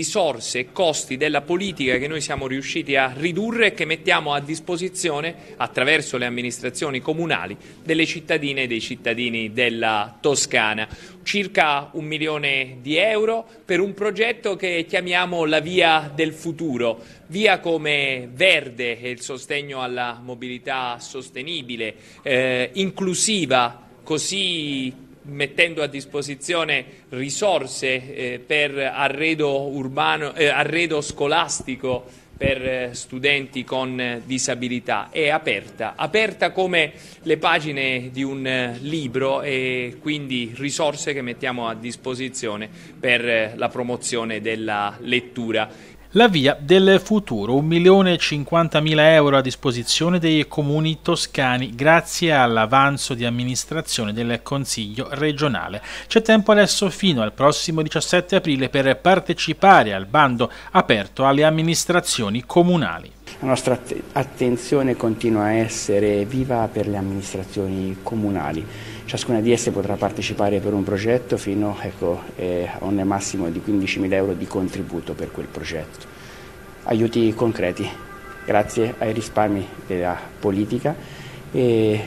risorse e costi della politica che noi siamo riusciti a ridurre e che mettiamo a disposizione attraverso le amministrazioni comunali delle cittadine e dei cittadini della Toscana. Circa un milione di euro per un progetto che chiamiamo la via del futuro, via come verde e il sostegno alla mobilità sostenibile, eh, inclusiva, così mettendo a disposizione risorse eh, per arredo, urbano, eh, arredo scolastico per eh, studenti con eh, disabilità, è aperta, aperta come le pagine di un eh, libro e quindi risorse che mettiamo a disposizione per la promozione della lettura. La via del futuro, 1.050.000 euro a disposizione dei comuni toscani grazie all'avanzo di amministrazione del Consiglio regionale. C'è tempo adesso fino al prossimo 17 aprile per partecipare al bando aperto alle amministrazioni comunali. La nostra attenzione continua a essere viva per le amministrazioni comunali Ciascuna di esse potrà partecipare per un progetto fino ecco, eh, a un massimo di 15.000 euro di contributo per quel progetto. Aiuti concreti, grazie ai risparmi della politica e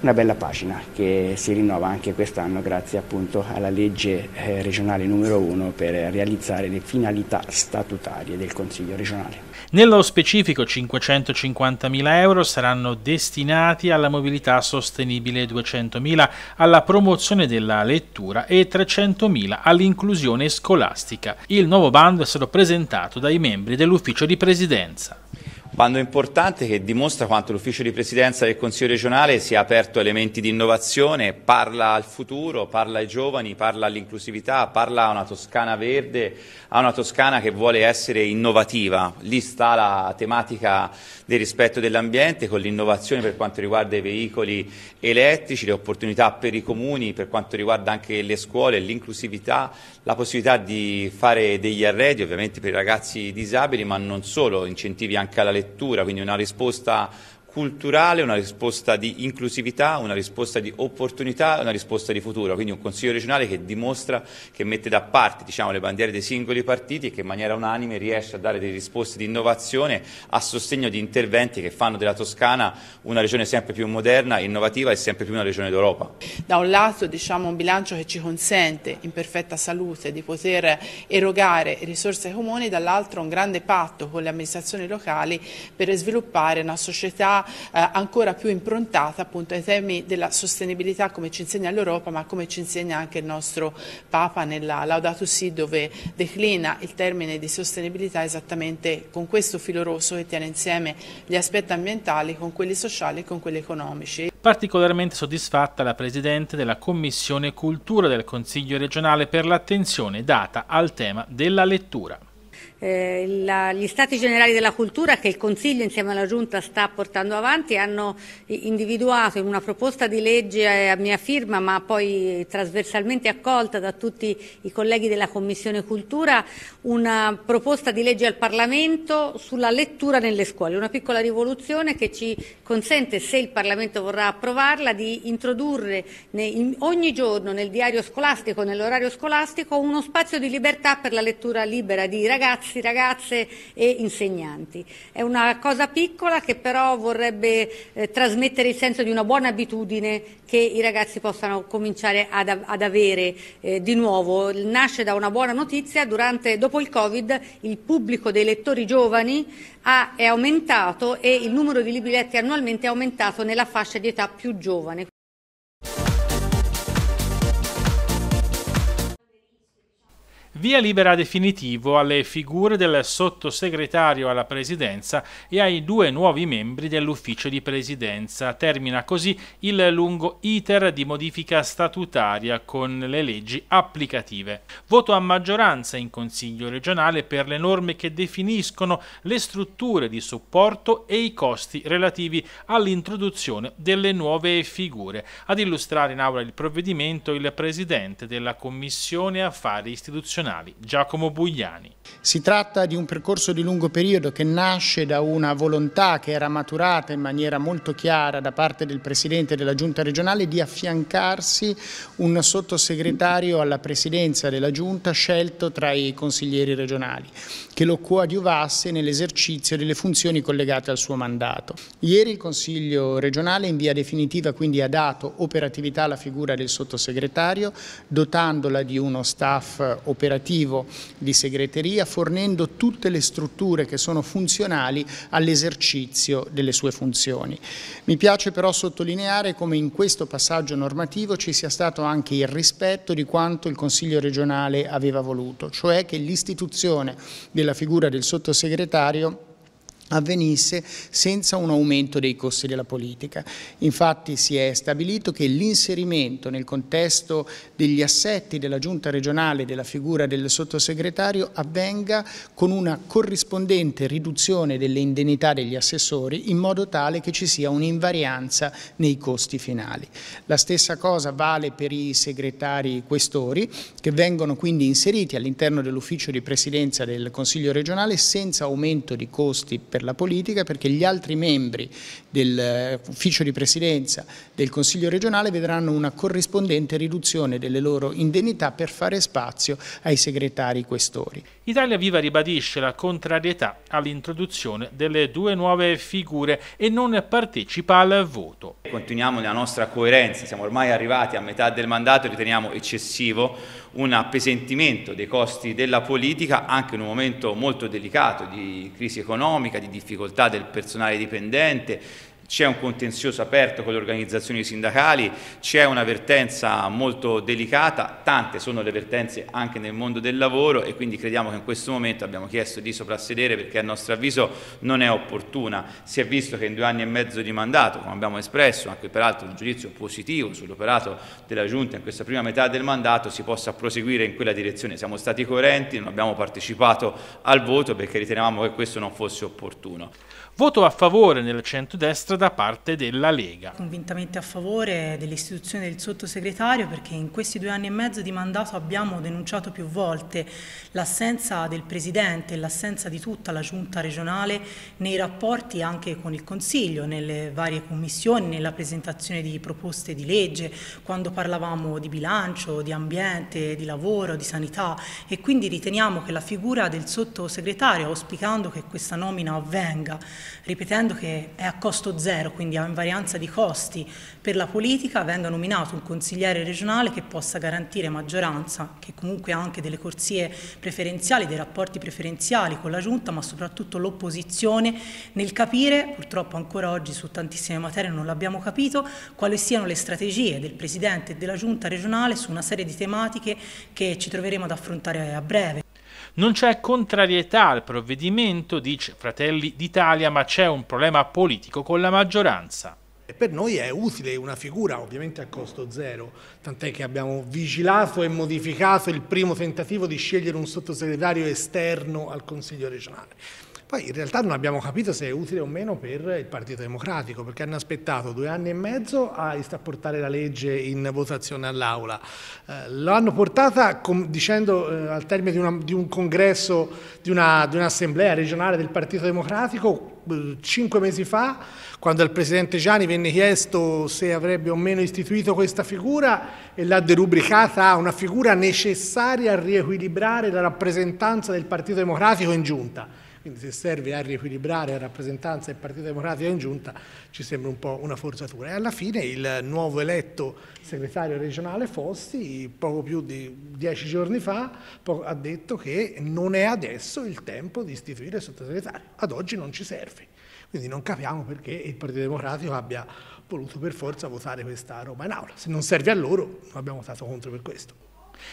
una bella pagina che si rinnova anche quest'anno grazie appunto alla legge eh, regionale numero 1 per realizzare le finalità statutarie del Consiglio regionale. Nello specifico 550.000 euro saranno destinati alla mobilità sostenibile, 200.000 alla promozione della lettura e 300.000 all'inclusione scolastica. Il nuovo bando è stato presentato dai membri dell'ufficio di presidenza bando è importante che dimostra quanto l'ufficio di presidenza del Consiglio regionale sia aperto a elementi di innovazione, parla al futuro, parla ai giovani, parla all'inclusività, parla a una Toscana verde, a una Toscana che vuole essere innovativa. Lì sta la tematica del rispetto dell'ambiente con l'innovazione per quanto riguarda i veicoli elettrici, le opportunità per i comuni, per quanto riguarda anche le scuole, l'inclusività, la possibilità di fare degli arredi ovviamente per i ragazzi disabili, ma non solo, incentivi anche alla lettura lettura, quindi una risposta culturale, una risposta di inclusività, una risposta di opportunità, una risposta di futuro, quindi un Consiglio regionale che dimostra, che mette da parte diciamo, le bandiere dei singoli partiti e che in maniera unanime riesce a dare delle risposte di innovazione a sostegno di interventi che fanno della Toscana una regione sempre più moderna, innovativa e sempre più una regione d'Europa. Da un lato diciamo, un bilancio che ci consente in perfetta salute di poter erogare risorse comuni, dall'altro un grande patto con le amministrazioni locali per sviluppare una società eh, ancora più improntata appunto ai temi della sostenibilità come ci insegna l'Europa ma come ci insegna anche il nostro Papa nella Laudato Si dove declina il termine di sostenibilità esattamente con questo filo rosso che tiene insieme gli aspetti ambientali con quelli sociali e con quelli economici. Particolarmente soddisfatta la Presidente della Commissione Cultura del Consiglio regionale per l'attenzione data al tema della lettura. Eh, la, gli stati generali della cultura che il Consiglio insieme alla Giunta sta portando avanti hanno individuato in una proposta di legge eh, a mia firma ma poi trasversalmente accolta da tutti i colleghi della Commissione Cultura una proposta di legge al Parlamento sulla lettura nelle scuole, una piccola rivoluzione che ci consente, se il Parlamento vorrà approvarla, di introdurre in, ogni giorno nel diario scolastico, nell'orario scolastico, uno spazio di libertà per la lettura libera di ragazzi ragazzi, ragazze e insegnanti. È una cosa piccola che però vorrebbe eh, trasmettere il senso di una buona abitudine che i ragazzi possano cominciare ad, ad avere eh, di nuovo. Nasce da una buona notizia, durante, dopo il Covid il pubblico dei lettori giovani ha, è aumentato e il numero di libri letti annualmente è aumentato nella fascia di età più giovane. Via libera definitivo alle figure del sottosegretario alla presidenza e ai due nuovi membri dell'ufficio di presidenza. Termina così il lungo iter di modifica statutaria con le leggi applicative. Voto a maggioranza in Consiglio regionale per le norme che definiscono le strutture di supporto e i costi relativi all'introduzione delle nuove figure. Ad illustrare in aula il provvedimento il presidente della Commissione Affari Istituzionali nazionali, Giacomo Bugliani. Si tratta di un percorso di lungo periodo che nasce da una volontà che era maturata in maniera molto chiara da parte del Presidente della Giunta regionale di affiancarsi un sottosegretario alla Presidenza della Giunta scelto tra i consiglieri regionali, che lo coadiuvasse nell'esercizio delle funzioni collegate al suo mandato. Ieri il Consiglio regionale in via definitiva quindi ha dato operatività alla figura del sottosegretario, dotandola di uno staff operativo operativo di segreteria fornendo tutte le strutture che sono funzionali all'esercizio delle sue funzioni. Mi piace però sottolineare come in questo passaggio normativo ci sia stato anche il rispetto di quanto il Consiglio regionale aveva voluto, cioè che l'istituzione della figura del sottosegretario avvenisse senza un aumento dei costi della politica. Infatti si è stabilito che l'inserimento nel contesto degli assetti della giunta regionale della figura del sottosegretario avvenga con una corrispondente riduzione delle indennità degli assessori in modo tale che ci sia un'invarianza nei costi finali. La stessa cosa vale per i segretari questori che vengono quindi inseriti all'interno dell'ufficio di presidenza del Consiglio regionale senza aumento di costi per per la politica perché gli altri membri dell'ufficio eh, di presidenza del Consiglio regionale vedranno una corrispondente riduzione delle loro indennità per fare spazio ai segretari questori. Italia Viva ribadisce la contrarietà all'introduzione delle due nuove figure e non partecipa al voto. Continuiamo nella nostra coerenza, siamo ormai arrivati a metà del mandato e riteniamo eccessivo un appesantimento dei costi della politica anche in un momento molto delicato di crisi economica, di difficoltà del personale dipendente, c'è un contenzioso aperto con le organizzazioni sindacali, c'è una vertenza molto delicata, tante sono le vertenze anche nel mondo del lavoro e quindi crediamo che in questo momento abbiamo chiesto di soprassedere perché a nostro avviso non è opportuna. Si è visto che in due anni e mezzo di mandato, come abbiamo espresso anche peraltro un giudizio positivo sull'operato della Giunta in questa prima metà del mandato, si possa proseguire in quella direzione. Siamo stati coerenti, non abbiamo partecipato al voto perché ritenevamo che questo non fosse opportuno. Voto a favore nel centro-destra da parte della Lega. Convintamente a favore dell'istituzione del sottosegretario perché in questi due anni e mezzo di mandato abbiamo denunciato più volte l'assenza del Presidente e l'assenza di tutta la Giunta regionale nei rapporti anche con il Consiglio, nelle varie commissioni, nella presentazione di proposte di legge, quando parlavamo di bilancio, di ambiente, di lavoro, di sanità e quindi riteniamo che la figura del sottosegretario, auspicando che questa nomina avvenga, ripetendo che è a costo zero, quindi a invarianza di costi per la politica, venga nominato un consigliere regionale che possa garantire maggioranza, che comunque ha anche delle corsie preferenziali, dei rapporti preferenziali con la Giunta, ma soprattutto l'opposizione nel capire, purtroppo ancora oggi su tantissime materie non l'abbiamo capito, quali siano le strategie del Presidente e della Giunta regionale su una serie di tematiche che ci troveremo ad affrontare a breve. Non c'è contrarietà al provvedimento, dice Fratelli d'Italia, ma c'è un problema politico con la maggioranza. per noi è utile una figura ovviamente a costo zero, tant'è che abbiamo vigilato e modificato il primo tentativo di scegliere un sottosegretario esterno al Consiglio regionale. Poi in realtà non abbiamo capito se è utile o meno per il Partito Democratico, perché hanno aspettato due anni e mezzo a portare la legge in votazione all'Aula. Eh, l'hanno portata dicendo eh, al termine di, una, di, un congresso, di, un'assemblea un regionale del Partito Democratico, eh, cinque mesi fa, quando al Presidente Gianni venne chiesto se avrebbe o meno istituito questa figura e l'ha derubricata a una figura necessaria a riequilibrare la rappresentanza del Partito Democratico in giunta quindi se serve a riequilibrare la rappresentanza del Partito Democratico in giunta ci sembra un po' una forzatura. E alla fine il nuovo eletto segretario regionale Fossi, poco più di dieci giorni fa, ha detto che non è adesso il tempo di istituire il sottosegretario. Ad oggi non ci serve. Quindi non capiamo perché il Partito Democratico abbia voluto per forza votare questa roba in aula. Se non serve a loro, abbiamo votato contro per questo.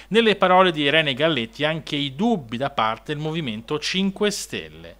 Nelle parole di Irene Galletti anche i dubbi da parte del Movimento 5 Stelle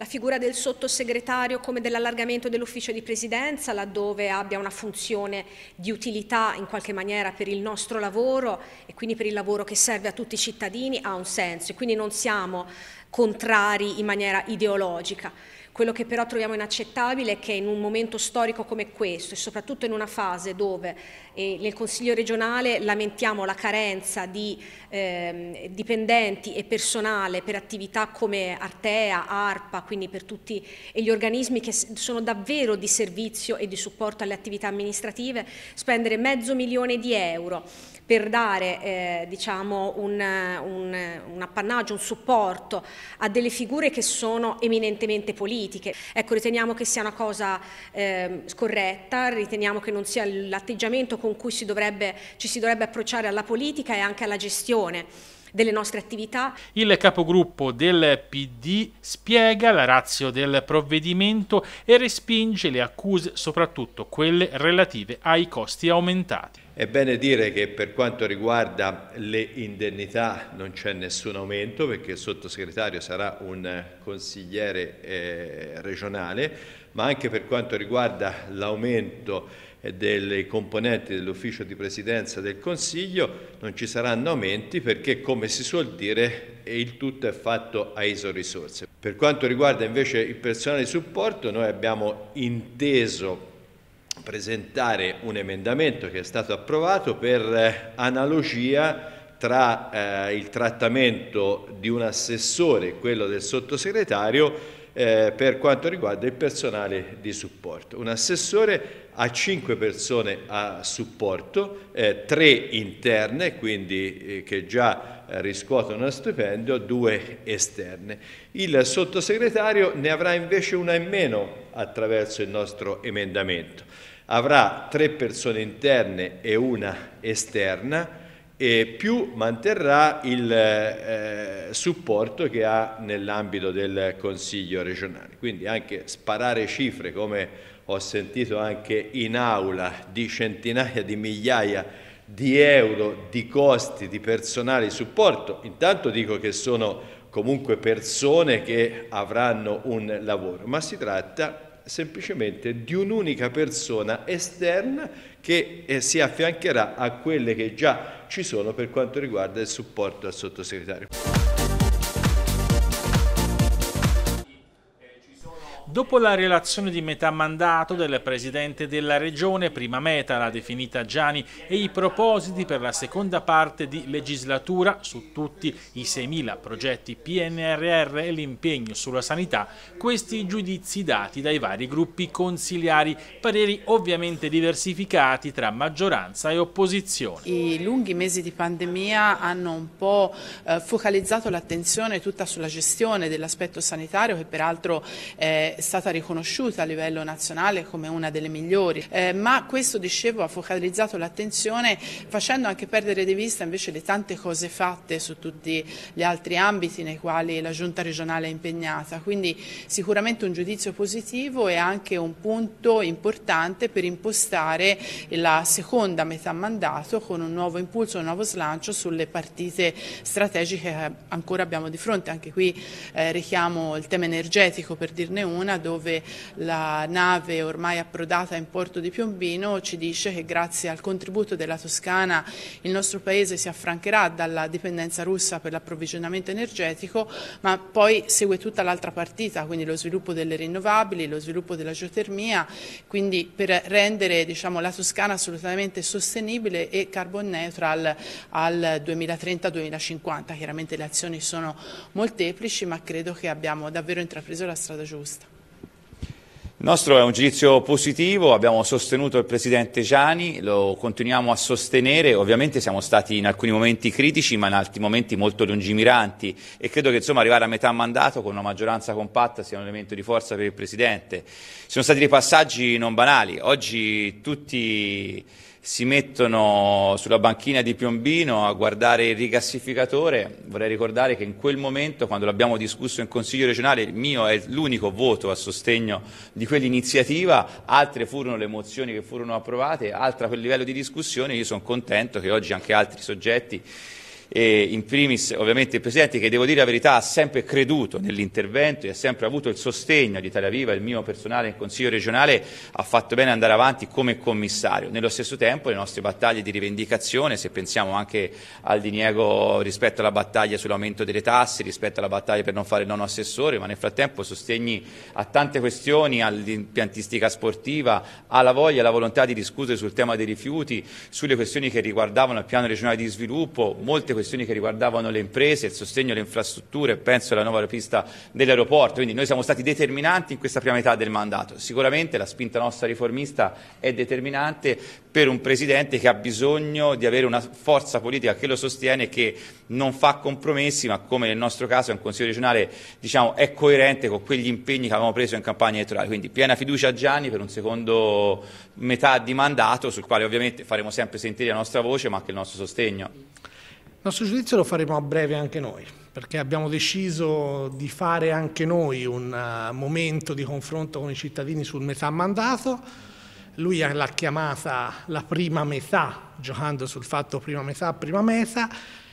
la figura del sottosegretario come dell'allargamento dell'ufficio di presidenza laddove abbia una funzione di utilità in qualche maniera per il nostro lavoro e quindi per il lavoro che serve a tutti i cittadini ha un senso e quindi non siamo contrari in maniera ideologica. Quello che però troviamo inaccettabile è che in un momento storico come questo e soprattutto in una fase dove eh, nel Consiglio regionale lamentiamo la carenza di eh, dipendenti e personale per attività come Artea, ARPA, quindi per tutti gli organismi che sono davvero di servizio e di supporto alle attività amministrative, spendere mezzo milione di euro per dare eh, diciamo un, un, un, appannaggio, un supporto a delle figure che sono eminentemente politiche. Ecco, riteniamo che sia una cosa eh, scorretta, riteniamo che non sia l'atteggiamento con cui si dovrebbe, ci si dovrebbe approcciare alla politica e anche alla gestione delle nostre attività. Il capogruppo del PD spiega la razio del provvedimento e respinge le accuse, soprattutto quelle relative ai costi aumentati. È bene dire che per quanto riguarda le indennità non c'è nessun aumento perché il sottosegretario sarà un consigliere eh, regionale, ma anche per quanto riguarda l'aumento e dei componenti dell'ufficio di presidenza del Consiglio, non ci saranno aumenti perché, come si suol dire, il tutto è fatto a iso-risorse. Per quanto riguarda invece il personale di supporto, noi abbiamo inteso presentare un emendamento che è stato approvato per eh, analogia tra eh, il trattamento di un assessore e quello del sottosegretario eh, per quanto riguarda il personale di supporto. Un assessore ha 5 persone a supporto, eh, 3 interne, quindi eh, che già eh, riscuotono uno stipendio, 2 esterne. Il sottosegretario ne avrà invece una in meno attraverso il nostro emendamento. Avrà 3 persone interne e una esterna, e più manterrà il eh, supporto che ha nell'ambito del Consiglio regionale. Quindi anche sparare cifre, come ho sentito anche in aula, di centinaia di migliaia di euro di costi di personale di supporto, intanto dico che sono comunque persone che avranno un lavoro, ma si tratta semplicemente di un'unica persona esterna che eh, si affiancherà a quelle che già ci sono per quanto riguarda il supporto al sottosegretario. Dopo la relazione di metà mandato del presidente della regione, prima meta l'ha definita Gianni, e i propositi per la seconda parte di legislatura su tutti i 6.000 progetti PNRR e l'impegno sulla sanità, questi giudizi dati dai vari gruppi consigliari, pareri ovviamente diversificati tra maggioranza e opposizione. I lunghi mesi di pandemia hanno un po' eh, focalizzato l'attenzione tutta sulla gestione dell'aspetto sanitario che peraltro è eh, stata riconosciuta a livello nazionale come una delle migliori, eh, ma questo dicevo ha focalizzato l'attenzione facendo anche perdere di vista invece le tante cose fatte su tutti gli altri ambiti nei quali la giunta regionale è impegnata, quindi sicuramente un giudizio positivo e anche un punto importante per impostare la seconda metà mandato con un nuovo impulso, un nuovo slancio sulle partite strategiche che ancora abbiamo di fronte, anche qui eh, richiamo il tema energetico per dirne una, mattina dove la nave ormai approdata in porto di Piombino ci dice che grazie al contributo della Toscana il nostro paese si affrancherà dalla dipendenza russa per l'approvvigionamento energetico, ma poi segue tutta l'altra partita, quindi lo sviluppo delle rinnovabili, lo sviluppo della geotermia, quindi per rendere diciamo, la Toscana assolutamente sostenibile e carbon neutral al 2030-2050. Chiaramente le azioni sono molteplici, ma credo che abbiamo davvero intrapreso la strada giusta. Il nostro è un giudizio positivo, abbiamo sostenuto il Presidente Gianni, lo continuiamo a sostenere, ovviamente siamo stati in alcuni momenti critici ma in altri momenti molto lungimiranti e credo che insomma, arrivare a metà mandato con una maggioranza compatta sia un elemento di forza per il Presidente. Ci sono stati dei passaggi non banali, oggi tutti si mettono sulla banchina di Piombino a guardare il rigassificatore. Vorrei ricordare che in quel momento, quando l'abbiamo discusso in Consiglio regionale, il mio è l'unico voto a sostegno di quell'iniziativa, altre furono le mozioni che furono approvate, altra quel livello di discussione, io sono contento che oggi anche altri soggetti e in primis ovviamente il Presidente che devo dire la verità ha sempre creduto nell'intervento e ha sempre avuto il sostegno di Italia Viva, il mio personale in Consiglio regionale ha fatto bene andare avanti come commissario. Nello stesso tempo le nostre battaglie di rivendicazione, se pensiamo anche al diniego rispetto alla battaglia sull'aumento delle tasse, rispetto alla battaglia per non fare il nono assessore, ma nel frattempo sostegni a tante questioni, all'impiantistica sportiva, alla voglia, alla volontà di discutere sul tema dei rifiuti, sulle questioni che riguardavano il piano regionale di sviluppo, molte questioni che riguardavano le imprese, il sostegno alle infrastrutture, penso alla nuova pista dell'aeroporto, quindi noi siamo stati determinanti in questa prima metà del mandato. Sicuramente la spinta nostra riformista è determinante per un Presidente che ha bisogno di avere una forza politica che lo sostiene e che non fa compromessi, ma come nel nostro caso è un Consiglio regionale diciamo, è coerente con quegli impegni che avevamo preso in campagna elettorale. Quindi piena fiducia a Gianni per un secondo metà di mandato sul quale ovviamente faremo sempre sentire la nostra voce ma anche il nostro sostegno. Il nostro giudizio lo faremo a breve anche noi, perché abbiamo deciso di fare anche noi un eh, momento di confronto con i cittadini sul metà mandato. Lui l'ha chiamata la prima metà, giocando sul fatto prima metà, prima metà,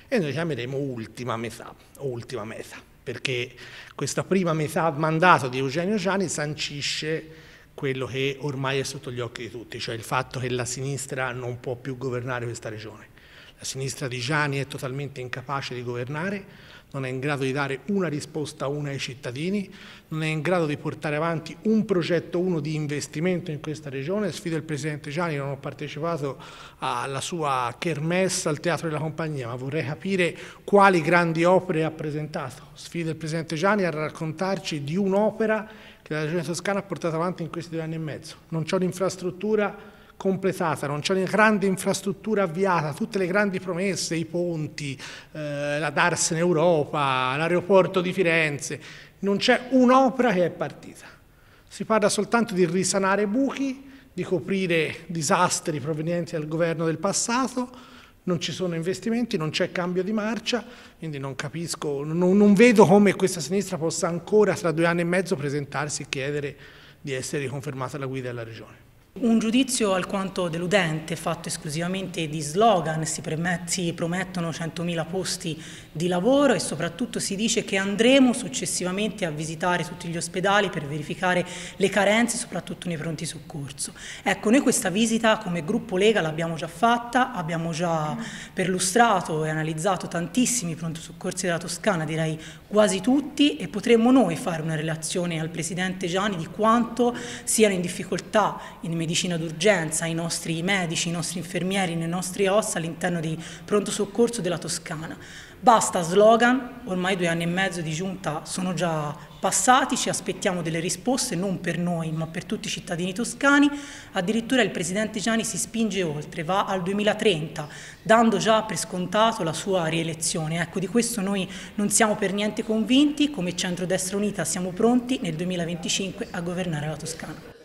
e noi chiameremo ultima metà, ultima metà, perché questa prima metà mandato di Eugenio Gianni sancisce quello che ormai è sotto gli occhi di tutti, cioè il fatto che la sinistra non può più governare questa regione. La sinistra di Gianni è totalmente incapace di governare, non è in grado di dare una risposta una ai cittadini, non è in grado di portare avanti un progetto, uno di investimento in questa regione. Sfido il Presidente Gianni, non ho partecipato alla sua kermesse al Teatro della Compagnia, ma vorrei capire quali grandi opere ha presentato. Sfido il Presidente Gianni a raccontarci di un'opera che la Regione Toscana ha portato avanti in questi due anni e mezzo. Non c'è un'infrastruttura completata, non c'è una grande infrastruttura avviata, tutte le grandi promesse, i ponti, eh, la Dars Europa, l'aeroporto di Firenze, non c'è un'opera che è partita. Si parla soltanto di risanare buchi, di coprire disastri provenienti dal governo del passato, non ci sono investimenti, non c'è cambio di marcia, quindi non capisco, non, non vedo come questa sinistra possa ancora tra due anni e mezzo presentarsi e chiedere di essere riconfermata alla guida della regione. Un giudizio alquanto deludente, fatto esclusivamente di slogan, si, si promettono 100.000 posti di lavoro e soprattutto si dice che andremo successivamente a visitare tutti gli ospedali per verificare le carenze soprattutto nei pronti soccorso. Ecco, noi questa visita come gruppo Lega l'abbiamo già fatta, abbiamo già perlustrato e analizzato tantissimi pronto soccorsi della Toscana, direi quasi tutti e potremmo noi fare una relazione al Presidente Gianni di quanto siano in difficoltà in medicina d'urgenza i nostri medici, i nostri infermieri, le nostre ossa all'interno di pronto soccorso della Toscana. Basta slogan, ormai due anni e mezzo di giunta sono già passati, ci aspettiamo delle risposte non per noi ma per tutti i cittadini toscani, addirittura il Presidente Gianni si spinge oltre, va al 2030 dando già per scontato la sua rielezione. Ecco, di questo noi non siamo per niente convinti, come Centrodestra Unita siamo pronti nel 2025 a governare la Toscana.